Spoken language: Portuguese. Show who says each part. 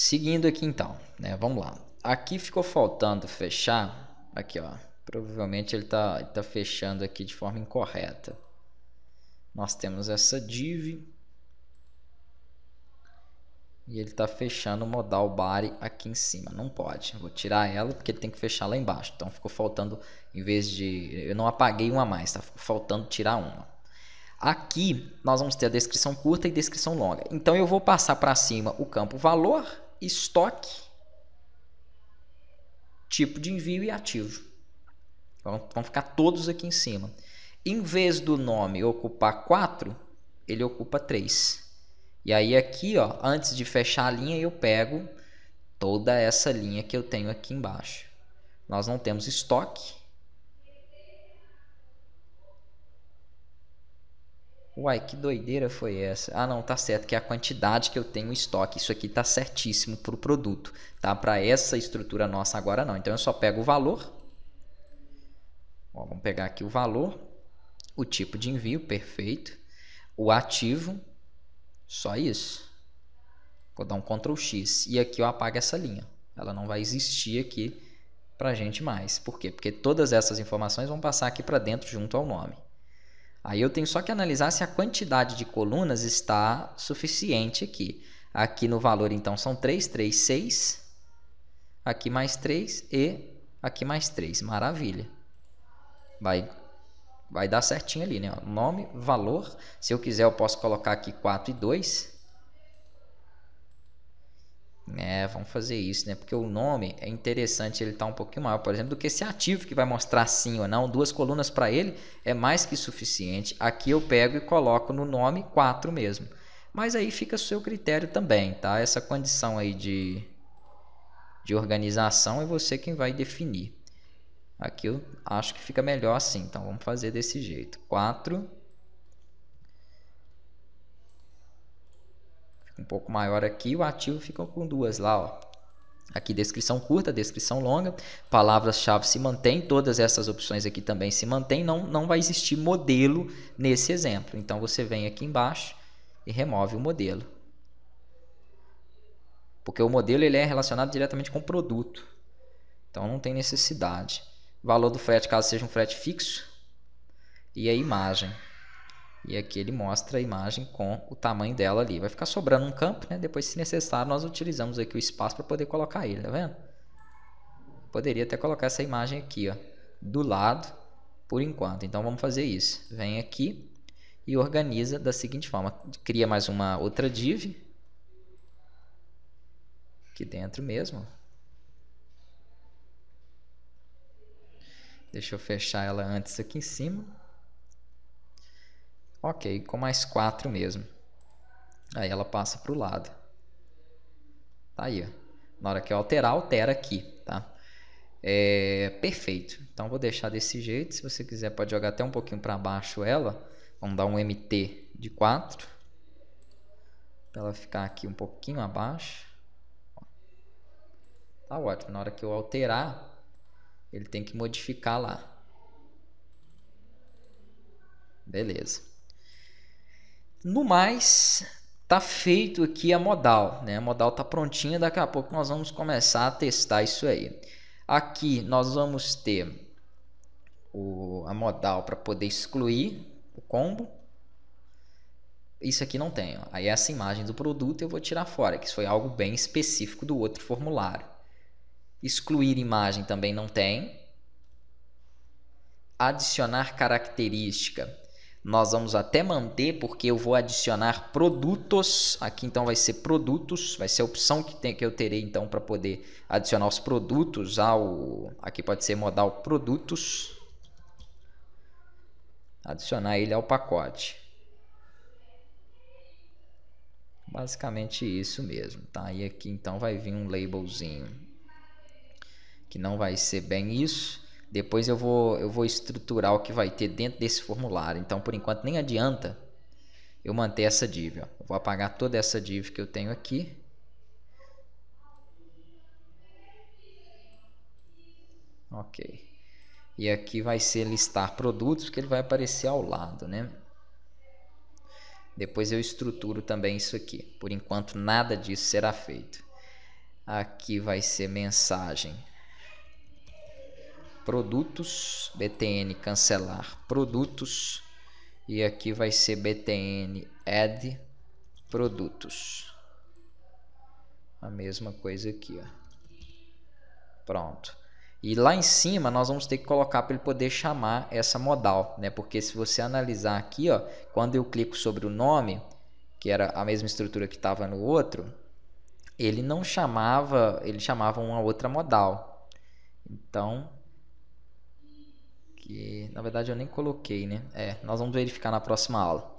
Speaker 1: Seguindo aqui então, né? Vamos lá. Aqui ficou faltando fechar. Aqui, ó. Provavelmente ele está tá fechando aqui de forma incorreta. Nós temos essa div. E ele está fechando o modal body aqui em cima. Não pode. Eu vou tirar ela porque ele tem que fechar lá embaixo. Então ficou faltando, em vez de... Eu não apaguei uma mais, tá? Ficou faltando tirar uma. Aqui nós vamos ter a descrição curta e descrição longa. Então eu vou passar para cima o campo valor estoque, tipo de envio e ativo. Então, vão ficar todos aqui em cima. Em vez do nome ocupar 4, ele ocupa 3. E aí aqui, ó, antes de fechar a linha, eu pego toda essa linha que eu tenho aqui embaixo. Nós não temos estoque, Uai, que doideira foi essa? Ah, não, tá certo, que é a quantidade que eu tenho em estoque. Isso aqui tá certíssimo para o produto, tá? Para essa estrutura nossa agora não. Então eu só pego o valor. Ó, vamos pegar aqui o valor, o tipo de envio, perfeito. O ativo, só isso. Vou dar um Ctrl X e aqui eu apago essa linha. Ela não vai existir aqui para gente mais. Por quê? Porque todas essas informações vão passar aqui para dentro junto ao nome. Aí eu tenho só que analisar se a quantidade de colunas está suficiente aqui. Aqui no valor, então, são 3, 3, 6. Aqui mais 3 e aqui mais 3. Maravilha. Vai, vai dar certinho ali, né? Nome, valor. Se eu quiser, eu posso colocar aqui 4 e 2. É, né, vamos fazer isso, né? Porque o nome é interessante, ele tá um pouquinho maior, por exemplo, do que esse ativo que vai mostrar sim ou não. Duas colunas para ele é mais que suficiente. Aqui eu pego e coloco no nome 4 mesmo. Mas aí fica o seu critério também, tá? Essa condição aí de, de organização é você quem vai definir. Aqui eu acho que fica melhor assim, então vamos fazer desse jeito. 4 um pouco maior aqui, o ativo fica com duas lá, ó. Aqui descrição curta, descrição longa, palavras-chave se mantém, todas essas opções aqui também se mantém, não, não vai existir modelo nesse exemplo. Então você vem aqui embaixo e remove o modelo. Porque o modelo ele é relacionado diretamente com o produto. Então não tem necessidade. Valor do frete, caso seja um frete fixo. E a imagem. E aqui ele mostra a imagem com o tamanho dela ali. Vai ficar sobrando um campo, né? Depois, se necessário, nós utilizamos aqui o espaço para poder colocar ele, tá vendo? Poderia até colocar essa imagem aqui, ó, do lado, por enquanto. Então, vamos fazer isso. Vem aqui e organiza da seguinte forma. Cria mais uma outra div. Aqui dentro mesmo. Deixa eu fechar ela antes aqui em cima. Ok, com mais 4 mesmo. Aí ela passa para o lado. Tá aí, ó. Na hora que eu alterar, altera aqui, tá? É, perfeito. Então vou deixar desse jeito. Se você quiser, pode jogar até um pouquinho para baixo ela. Vamos dar um MT de 4. Para ela ficar aqui um pouquinho abaixo. Tá ótimo. Na hora que eu alterar, ele tem que modificar lá. Beleza. No mais, tá feito aqui a modal, né? A modal tá prontinha, daqui a pouco nós vamos começar a testar isso aí. Aqui nós vamos ter o, a modal para poder excluir o combo. Isso aqui não tem. Ó. Aí é essa imagem do produto eu vou tirar fora, que isso foi algo bem específico do outro formulário. Excluir imagem também não tem. Adicionar característica nós vamos até manter porque eu vou adicionar produtos. Aqui então vai ser produtos, vai ser a opção que, tem, que eu terei então para poder adicionar os produtos ao... Aqui pode ser modal produtos. Adicionar ele ao pacote. Basicamente isso mesmo, tá? E aqui então vai vir um labelzinho que não vai ser bem isso. Depois eu vou, eu vou estruturar o que vai ter dentro desse formulário. Então, por enquanto, nem adianta eu manter essa div. Ó. Eu vou apagar toda essa div que eu tenho aqui. Ok. E aqui vai ser listar produtos, que ele vai aparecer ao lado, né? Depois eu estruturo também isso aqui. Por enquanto, nada disso será feito. Aqui vai ser mensagem produtos, btn cancelar produtos e aqui vai ser btn add produtos. A mesma coisa aqui, ó. Pronto. E lá em cima nós vamos ter que colocar para ele poder chamar essa modal, né? Porque se você analisar aqui, ó, quando eu clico sobre o nome, que era a mesma estrutura que estava no outro, ele não chamava, ele chamava uma outra modal. Então, que na verdade eu nem coloquei, né? É, nós vamos verificar na próxima aula.